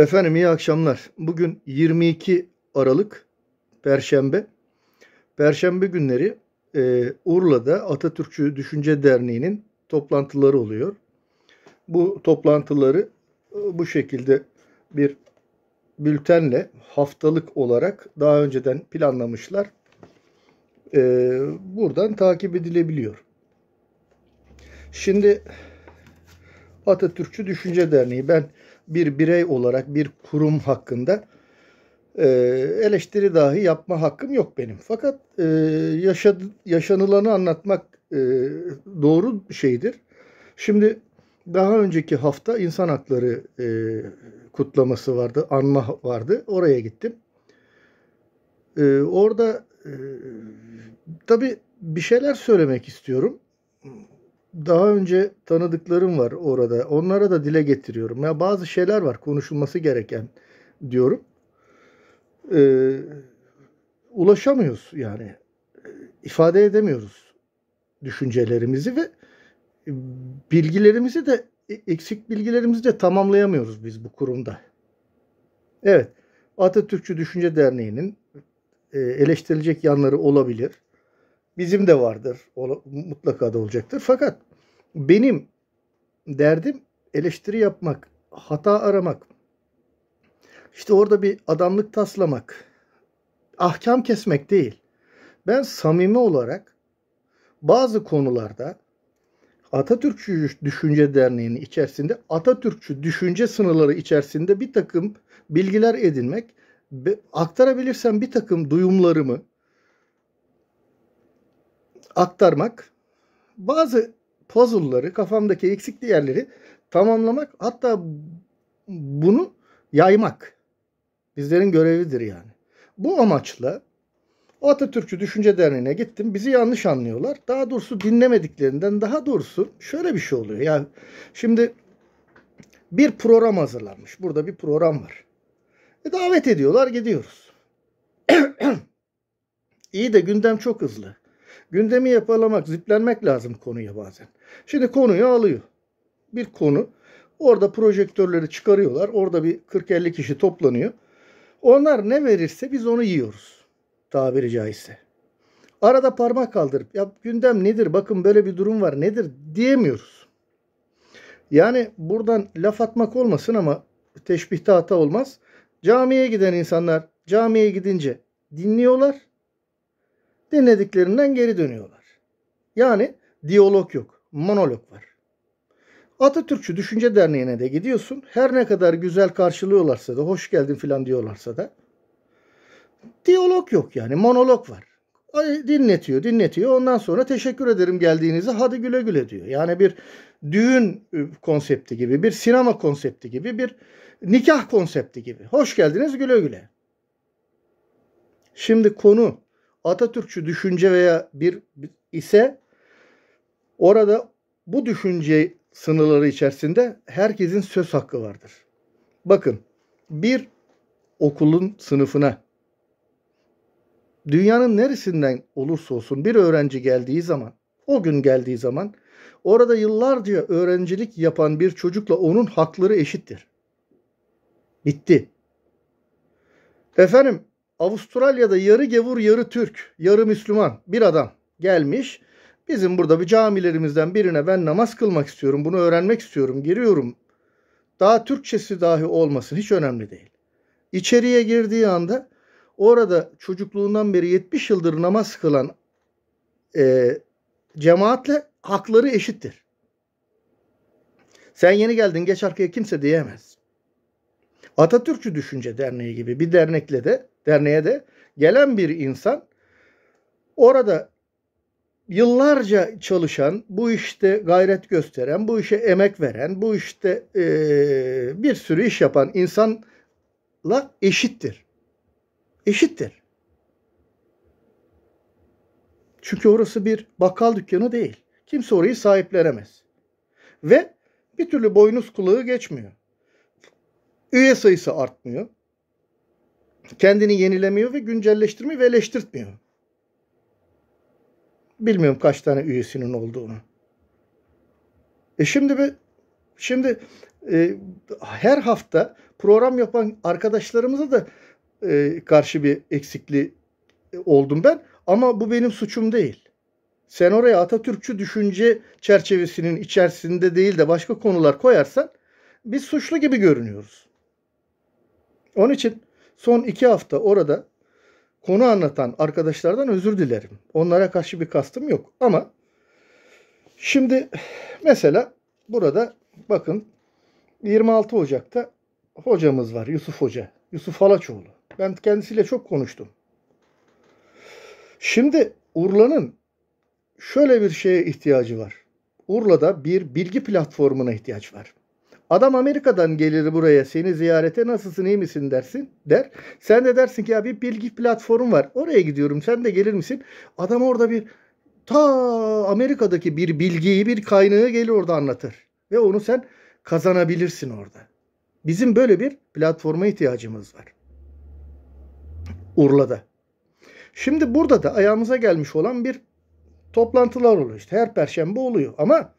Efendim iyi akşamlar. Bugün 22 Aralık Perşembe. Perşembe günleri e, Urla'da Atatürkçü Düşünce Derneği'nin toplantıları oluyor. Bu toplantıları e, bu şekilde bir bültenle haftalık olarak daha önceden planlamışlar. E, buradan takip edilebiliyor. Şimdi Atatürkçü Düşünce Derneği ben bir birey olarak bir kurum hakkında e, eleştiri dahi yapma hakkım yok benim. Fakat e, yaşadı, yaşanılanı anlatmak e, doğru şeydir. Şimdi daha önceki hafta insan hakları e, kutlaması vardı, anma vardı. Oraya gittim. orada tabii bir şeyler söylemek istiyorum daha önce tanıdıklarım var orada. Onlara da dile getiriyorum. Ya bazı şeyler var konuşulması gereken diyorum. Ee, ulaşamıyoruz yani. ifade edemiyoruz düşüncelerimizi ve bilgilerimizi de e, eksik bilgilerimizi de tamamlayamıyoruz biz bu kurumda. Evet. Atatürkçü Düşünce Derneği'nin e, eleştirilecek yanları olabilir. Bizim de vardır. Mutlaka da olacaktır. Fakat benim derdim eleştiri yapmak, hata aramak. işte orada bir adamlık taslamak. Ahkam kesmek değil. Ben samimi olarak bazı konularda Atatürkçü Düşünce Derneği'nin içerisinde Atatürkçü düşünce sınırları içerisinde bir takım bilgiler edinmek aktarabilirsem bir takım duyumlarımı aktarmak, bazı puzzle'ları, kafamdaki eksikli yerleri tamamlamak, hatta bunu yaymak bizlerin görevidir yani. Bu amaçla Atatürkçü Düşünce Derneği'ne gittim. Bizi yanlış anlıyorlar. Daha doğrusu dinlemediklerinden daha doğrusu şöyle bir şey oluyor. yani şimdi bir program hazırlanmış. Burada bir program var. E, davet ediyorlar, gidiyoruz. İyi de gündem çok hızlı. Gündemi yapalamak, ziplenmek lazım konuya bazen. Şimdi konuyu alıyor. Bir konu. Orada projektörleri çıkarıyorlar. Orada bir 40-50 kişi toplanıyor. Onlar ne verirse biz onu yiyoruz. Tabiri caizse. Arada parmak kaldırıp ya gündem nedir bakın böyle bir durum var nedir diyemiyoruz. Yani buradan laf atmak olmasın ama teşbihte hata olmaz. Camiye giden insanlar camiye gidince dinliyorlar dinlediklerinden geri dönüyorlar. Yani diyalog yok, monolog var. Atatürkçü Düşünce Derneği'ne de gidiyorsun. Her ne kadar güzel karşılıyorlarsa da, hoş geldin filan diyorlarsa da diyalog yok yani, monolog var. Dinletiyor, dinletiyor. Ondan sonra teşekkür ederim geldiğinize, hadi güle güle diyor. Yani bir düğün ıı, konsepti gibi, bir sinema konsepti gibi, bir nikah konsepti gibi. Hoş geldiniz güle güle. Şimdi konu Atatürkçü düşünce veya bir ise orada bu düşünce sınırları içerisinde herkesin söz hakkı vardır. Bakın bir okulun sınıfına dünyanın neresinden olursa olsun bir öğrenci geldiği zaman o gün geldiği zaman orada yıllarca öğrencilik yapan bir çocukla onun hakları eşittir. Bitti. Efendim Avustralya'da yarı gevur yarı Türk, yarı Müslüman bir adam gelmiş. Bizim burada bir camilerimizden birine ben namaz kılmak istiyorum, bunu öğrenmek istiyorum, giriyorum. Daha Türkçesi dahi olmasın hiç önemli değil. İçeriye girdiği anda orada çocukluğundan beri 70 yıldır namaz kılan e, cemaatle hakları eşittir. Sen yeni geldin geç arkaya kimse diyemez. Atatürkçü Düşünce Derneği gibi bir dernekle de derneğe de gelen bir insan orada yıllarca çalışan, bu işte gayret gösteren, bu işe emek veren, bu işte e, bir sürü iş yapan insanla eşittir. Eşittir. Çünkü orası bir bakkal dükkanı değil. Kimse orayı sahipleremez Ve bir türlü boynuz kulağı geçmiyor. Üye sayısı artmıyor kendini yenilemiyor ve güncelleştirmiyor ve eleştirtmiyor. Bilmiyorum kaç tane üyesinin olduğunu. E şimdi bir şimdi e, her hafta program yapan arkadaşlarımıza da e, karşı bir eksikli e, oldum ben ama bu benim suçum değil. Sen oraya Atatürkçü düşünce çerçevesinin içerisinde değil de başka konular koyarsan biz suçlu gibi görünüyoruz. Onun için Son iki hafta orada konu anlatan arkadaşlardan özür dilerim. Onlara karşı bir kastım yok. Ama şimdi mesela burada bakın 26 Ocak'ta hocamız var Yusuf Hoca. Yusuf Alaçoğlu. Ben kendisiyle çok konuştum. Şimdi Urla'nın şöyle bir şeye ihtiyacı var. Urla'da bir bilgi platformuna ihtiyaç var. Adam Amerika'dan gelir buraya seni ziyarete nasılsın iyi misin dersin der. Sen de dersin ki ya bir bilgi platformu var oraya gidiyorum sen de gelir misin? Adam orada bir ta Amerika'daki bir bilgiyi bir kaynağı gelir orada anlatır. Ve onu sen kazanabilirsin orada. Bizim böyle bir platforma ihtiyacımız var. Urla'da. Şimdi burada da ayağımıza gelmiş olan bir toplantılar oluyor. İşte her perşembe oluyor ama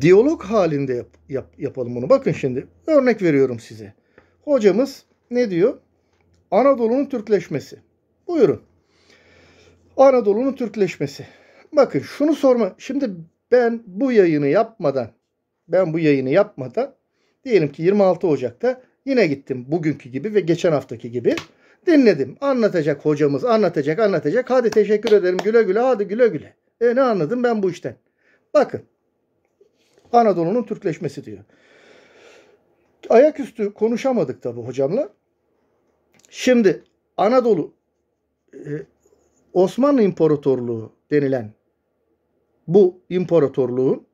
diyalog halinde yap, yap, yapalım bunu. Bakın şimdi örnek veriyorum size. Hocamız ne diyor? Anadolu'nun Türkleşmesi. Buyurun. Anadolu'nun Türkleşmesi. Bakın şunu sorma. Şimdi ben bu yayını yapmadan ben bu yayını yapmadan diyelim ki 26 Ocak'ta yine gittim bugünkü gibi ve geçen haftaki gibi dinledim. Anlatacak hocamız anlatacak anlatacak. Hadi teşekkür ederim güle güle hadi güle güle. E ne anladım ben bu işten. Bakın Anadolu'nun Türkleşmesi diyor. Ayaküstü konuşamadık tabi hocamla. Şimdi Anadolu e, Osmanlı İmparatorluğu denilen bu imparatorluğu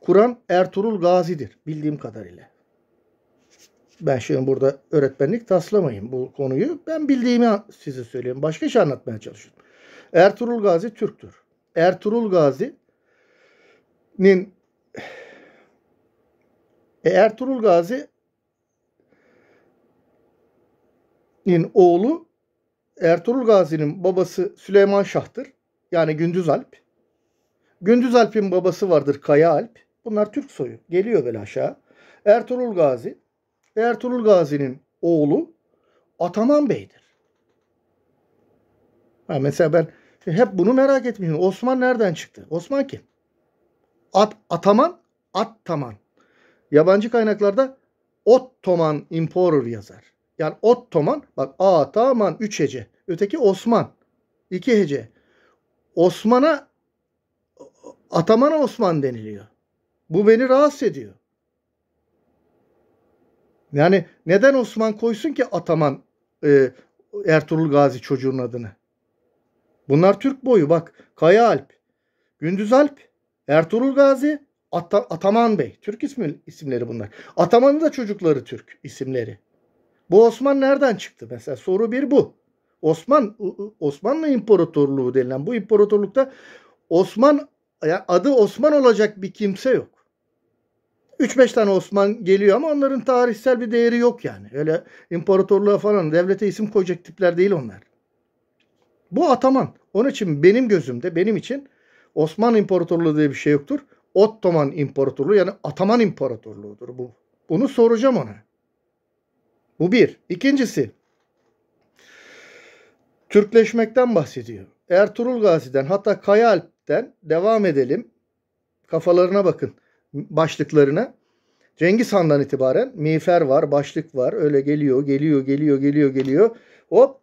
kuran Ertuğrul Gazi'dir bildiğim kadarıyla. Ben şimdi burada öğretmenlik taslamayayım bu konuyu. Ben bildiğimi size söyleyeyim. Başka şey anlatmaya çalışıyorum. Ertuğrul Gazi Türktür. Ertuğrul Gazi'nin e, Ertuğrul Gazi'nin oğlu Ertuğrul Gazi'nin babası Süleyman Şah'tır. Yani Gündüz Alp. Gündüz Alp'in babası vardır Kaya Alp. Bunlar Türk soyu. Geliyor böyle aşağı. Ertuğrul Gazi. Ertuğrul Gazi'nin oğlu Ataman Bey'dir. Ha mesela ben hep bunu merak etmişim. Osman nereden çıktı? Osman kim? At, Ataman, Ataman. Yabancı kaynaklarda Ottoman Emperor yazar. Yani Ottoman bak Ataman 3 hece. Öteki Osman 2 hece. Osman'a Ataman Osman deniliyor. Bu beni rahatsız ediyor. Yani neden Osman koysun ki Ataman e, Ertuğrul Gazi çocuğun adını? Bunlar Türk boyu bak. Kaya Alp, Gündüz Alp, Ertuğrul Gazi, At Ataman Bey. Türk ismi, isimleri bunlar. Ataman'ın da çocukları Türk isimleri. Bu Osman nereden çıktı? Mesela soru bir bu. Osman Osmanlı İmparatorluğu denilen bu imparatorlukta Osman yani adı Osman olacak bir kimse yok. 3-5 tane Osman geliyor ama onların tarihsel bir değeri yok yani. Öyle imparatorluğa falan devlete isim koyacak tipler değil onlar. Bu Ataman. Onun için benim gözümde benim için Osmanlı İmparatorluğu diye bir şey yoktur. Ottoman İmparatorluğu yani Ataman İmparatorluğu'dur bu. Bunu soracağım ona. Bu bir. İkincisi Türkleşmekten bahsediyor. Ertuğrul Gazi'den hatta Kayaalp'ten devam edelim. Kafalarına bakın başlıklarına. Cengiz Han'dan itibaren miğfer var, başlık var. Öyle geliyor, geliyor, geliyor, geliyor, geliyor. Hop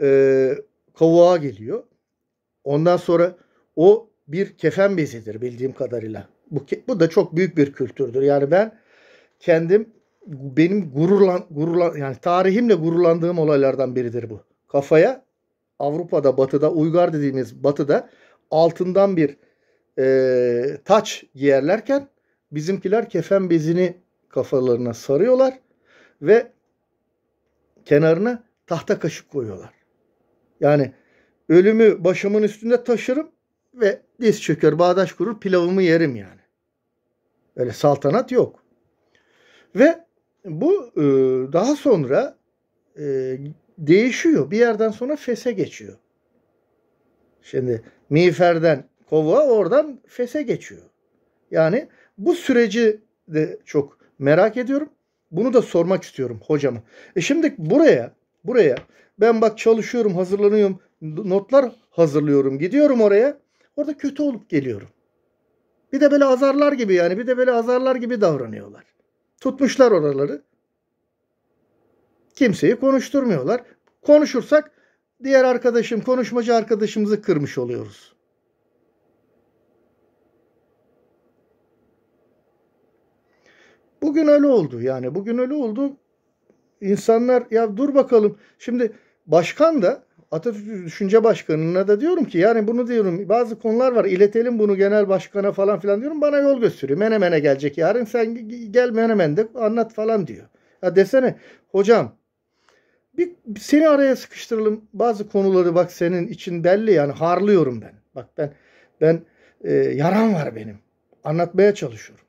e, kavuğa geliyor. Ondan sonra o bir kefen bezidir bildiğim kadarıyla. Bu, bu da çok büyük bir kültürdür. Yani ben kendim benim gururlan, gururlan yani tarihimle gururlandığım olaylardan biridir bu. Kafaya Avrupa'da, Batı'da, Uygar dediğimiz Batı'da altından bir e, taç giyerlerken bizimkiler kefen bezini kafalarına sarıyorlar ve kenarına tahta kaşık koyuyorlar. Yani ölümü başımın üstünde taşırım ve diz çöker bağdaş kurur pilavımı yerim yani. Öyle saltanat yok. Ve bu e, daha sonra e, değişiyor. Bir yerden sonra fese geçiyor. Şimdi miğferden kovuğa oradan fese geçiyor. Yani bu süreci de çok merak ediyorum. Bunu da sormak istiyorum hocama. E şimdi buraya buraya ben bak çalışıyorum, hazırlanıyorum, notlar hazırlıyorum, gidiyorum oraya. Orada kötü olup geliyorum. Bir de böyle azarlar gibi yani bir de böyle azarlar gibi davranıyorlar. Tutmuşlar oraları. Kimseyi konuşturmuyorlar. Konuşursak diğer arkadaşım, konuşmacı arkadaşımızı kırmış oluyoruz. Bugün öyle oldu yani bugün öyle oldu. İnsanlar ya dur bakalım. Şimdi başkan da Atatürk Düşünce Başkanı'na da diyorum ki yani bunu diyorum bazı konular var iletelim bunu genel başkana falan filan diyorum bana yol gösteriyor. Menemen'e gelecek yarın sen gel de anlat falan diyor. Ya desene hocam bir seni araya sıkıştıralım bazı konuları bak senin için belli yani harlıyorum ben. Bak ben ben e, yaram var benim anlatmaya çalışıyorum.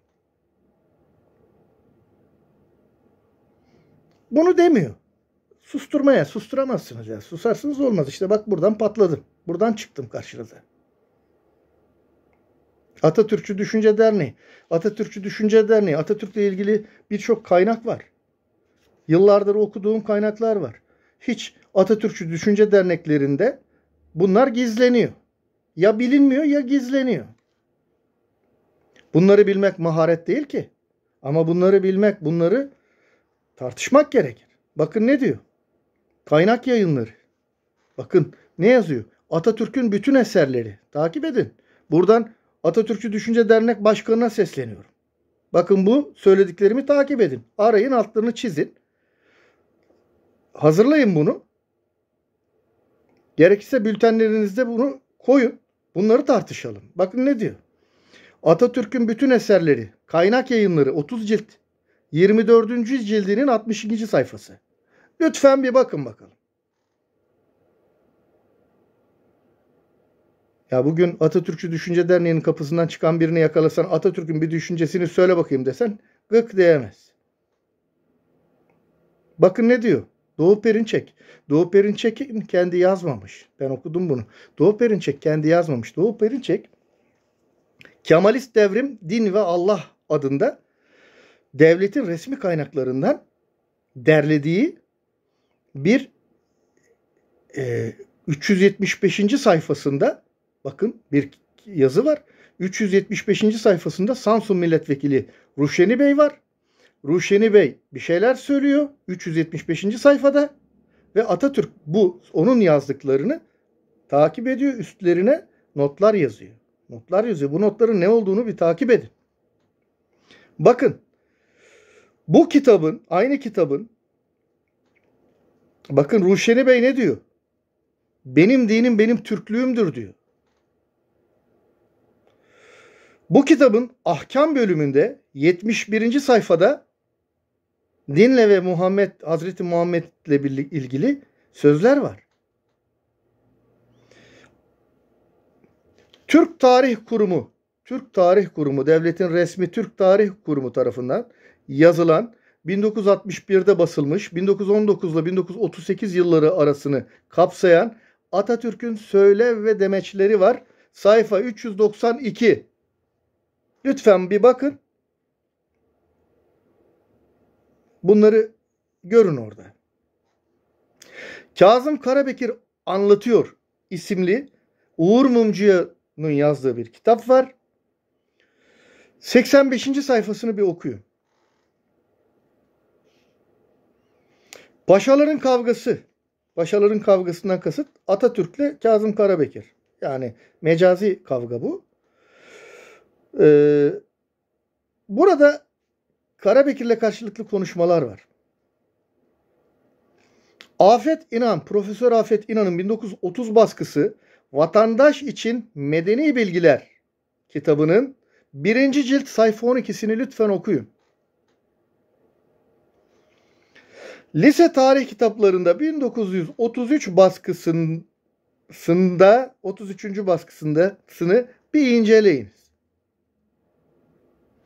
Bunu demiyor susturmaya susturamazsınız ya. Susarsınız olmaz. İşte bak buradan patladım. Buradan çıktım karşınıza. Atatürkçü Düşünce Derneği. Atatürkçü Düşünce Derneği. Atatürk'le ilgili birçok kaynak var. Yıllardır okuduğum kaynaklar var. Hiç Atatürkçü Düşünce Derneklerinde bunlar gizleniyor. Ya bilinmiyor ya gizleniyor. Bunları bilmek maharet değil ki. Ama bunları bilmek, bunları tartışmak gerekir. Bakın ne diyor? Kaynak yayınları. Bakın ne yazıyor? Atatürk'ün bütün eserleri. Takip edin. Buradan Atatürkçü Düşünce Dernek Başkanı'na sesleniyorum. Bakın bu söylediklerimi takip edin. Arayın altlarını çizin. Hazırlayın bunu. Gerekirse bültenlerinizde bunu koyun. Bunları tartışalım. Bakın ne diyor. Atatürk'ün bütün eserleri, kaynak yayınları 30 cilt. 24. cildinin 62. sayfası. Lütfen bir bakın bakalım. Ya bugün Atatürkçü Düşünce Derneği'nin kapısından çıkan birini yakalasan Atatürk'ün bir düşüncesini söyle bakayım desen gık diyemez. Bakın ne diyor? Doğu Perinçek. Doğu Perinçek kendi yazmamış. Ben okudum bunu. Doğu Perinçek kendi yazmamış. Doğu Perinçek Kemalist devrim din ve Allah adında devletin resmi kaynaklarından derlediği bir e, 375. sayfasında bakın bir yazı var. 375. sayfasında Samsun Milletvekili Ruşeni Bey var. Ruşeni Bey bir şeyler söylüyor 375. sayfada ve Atatürk bu onun yazdıklarını takip ediyor. Üstlerine notlar yazıyor. Notlar yazıyor. Bu notların ne olduğunu bir takip edin. Bakın bu kitabın aynı kitabın Bakın Ruşeni Bey ne diyor? Benim dinim benim Türklüğümdür diyor. Bu kitabın ahkam bölümünde 71. sayfada dinle ve Muhammed Hazreti Muhammed'le ilgili sözler var. Türk Tarih Kurumu, Türk Tarih Kurumu, devletin resmi Türk Tarih Kurumu tarafından yazılan 1961'de basılmış 1919 ile 1938 yılları arasını kapsayan Atatürk'ün söyle ve demeçleri var. Sayfa 392. Lütfen bir bakın. Bunları görün orada. Kazım Karabekir anlatıyor isimli Uğur Mumcu'nun yazdığı bir kitap var. 85. sayfasını bir okuyun. Paşaların kavgası. Paşaların kavgasından kasıt Atatürk'le Kazım Karabekir. Yani mecazi kavga bu. Ee, burada Karabekir'le karşılıklı konuşmalar var. Afet İnan, Profesör Afet İnan'ın 1930 baskısı Vatandaş için Medeni Bilgiler kitabının birinci cilt sayfa 12'sini lütfen okuyun. Lise tarih kitaplarında 1933 baskısında 33. baskısında sını bir inceleyiniz.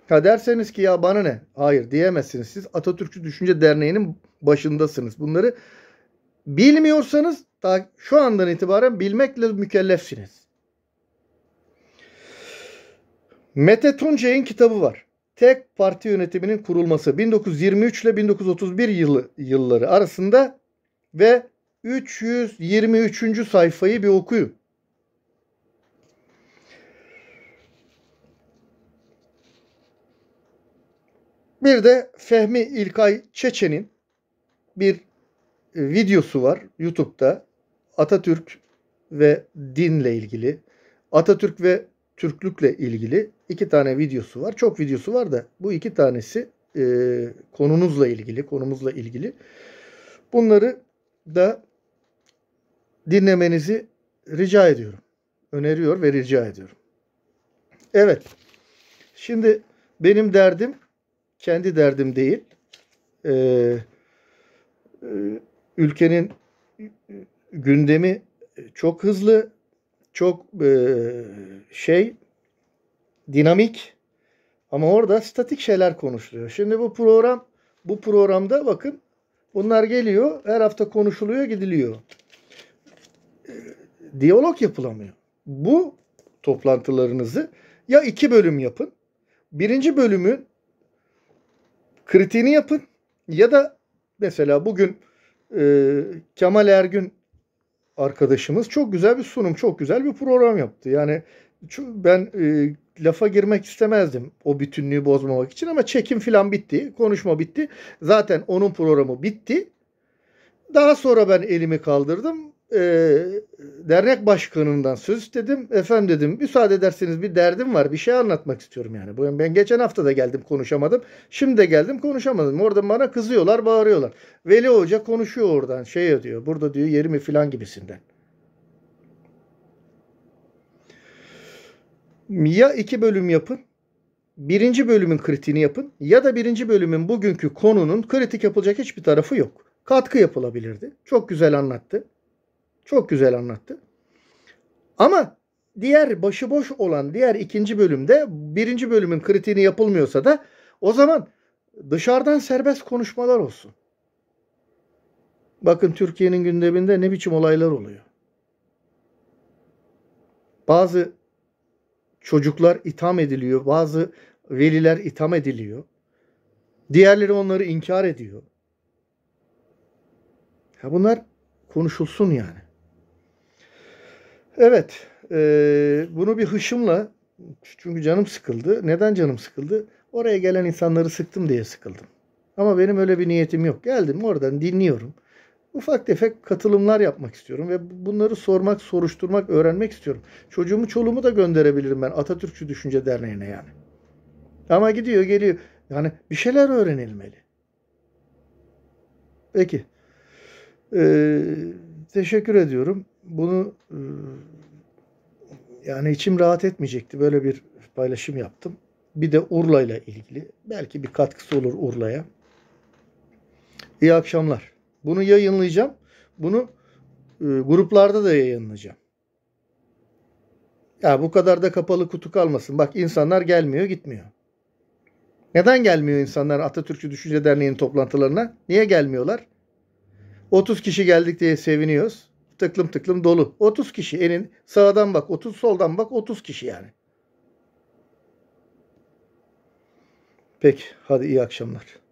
Ha derseniz ki ya bana ne? Hayır diyemezsiniz. Siz Atatürkçü Düşünce Derneği'nin başındasınız. Bunları bilmiyorsanız daha şu andan itibaren bilmekle mükellefsiniz. Mete Tuncay'ın kitabı var tek parti yönetiminin kurulması 1923 ile 1931 yılı, yılları arasında ve 323. sayfayı bir okuyun. Bir de Fehmi İlkay Çeçen'in bir e, videosu var YouTube'da Atatürk ve dinle ilgili. Atatürk ve Türklükle ilgili iki tane videosu var. Çok videosu var da bu iki tanesi e, konunuzla ilgili, konumuzla ilgili. Bunları da dinlemenizi rica ediyorum. Öneriyor ve rica ediyorum. Evet. Şimdi benim derdim kendi derdim değil. Ee, ülkenin gündemi çok hızlı çok e, şey dinamik ama orada statik şeyler konuşuluyor. Şimdi bu program bu programda bakın bunlar geliyor her hafta konuşuluyor gidiliyor. E, diyalog yapılamıyor. Bu toplantılarınızı ya iki bölüm yapın. Birinci bölümün kritiğini yapın ya da mesela bugün e, Kemal Ergün arkadaşımız çok güzel bir sunum, çok güzel bir program yaptı. Yani ben e, lafa girmek istemezdim o bütünlüğü bozmamak için ama çekim filan bitti, konuşma bitti. Zaten onun programı bitti. Daha sonra ben elimi kaldırdım e, dernek başkanından söz istedim. Efendim dedim müsaade ederseniz bir derdim var. Bir şey anlatmak istiyorum yani. Ben geçen hafta da geldim konuşamadım. Şimdi de geldim konuşamadım. Orada bana kızıyorlar bağırıyorlar. Veli Hoca konuşuyor oradan şey diyor. Burada diyor yerimi mi filan gibisinden. Ya iki bölüm yapın. Birinci bölümün kritiğini yapın. Ya da birinci bölümün bugünkü konunun kritik yapılacak hiçbir tarafı yok. Katkı yapılabilirdi. Çok güzel anlattı. Çok güzel anlattı. Ama diğer başıboş olan diğer ikinci bölümde birinci bölümün kritiğini yapılmıyorsa da o zaman dışarıdan serbest konuşmalar olsun. Bakın Türkiye'nin gündeminde ne biçim olaylar oluyor. Bazı çocuklar itham ediliyor, bazı veliler itham ediliyor. Diğerleri onları inkar ediyor. Ya bunlar konuşulsun yani. Evet. E, bunu bir hışımla çünkü canım sıkıldı. Neden canım sıkıldı? Oraya gelen insanları sıktım diye sıkıldım. Ama benim öyle bir niyetim yok. Geldim oradan dinliyorum. Ufak tefek katılımlar yapmak istiyorum ve bunları sormak, soruşturmak, öğrenmek istiyorum. Çocuğumu, çoluğumu da gönderebilirim ben Atatürkçü Düşünce Derneği'ne yani. Ama gidiyor, geliyor. Yani bir şeyler öğrenilmeli. Peki. Ee, teşekkür ediyorum bunu e, yani içim rahat etmeyecekti. Böyle bir paylaşım yaptım. Bir de Urla ile ilgili. Belki bir katkısı olur Urla'ya. İyi akşamlar. Bunu yayınlayacağım. Bunu e, gruplarda da yayınlayacağım. Ya bu kadar da kapalı kutu kalmasın. Bak insanlar gelmiyor gitmiyor. Neden gelmiyor insanlar Atatürkçü Düşünce Derneği'nin toplantılarına? Niye gelmiyorlar? 30 kişi geldik diye seviniyoruz tıklım tıklım dolu. 30 kişi elin sağdan bak 30 soldan bak 30 kişi yani. Peki hadi iyi akşamlar.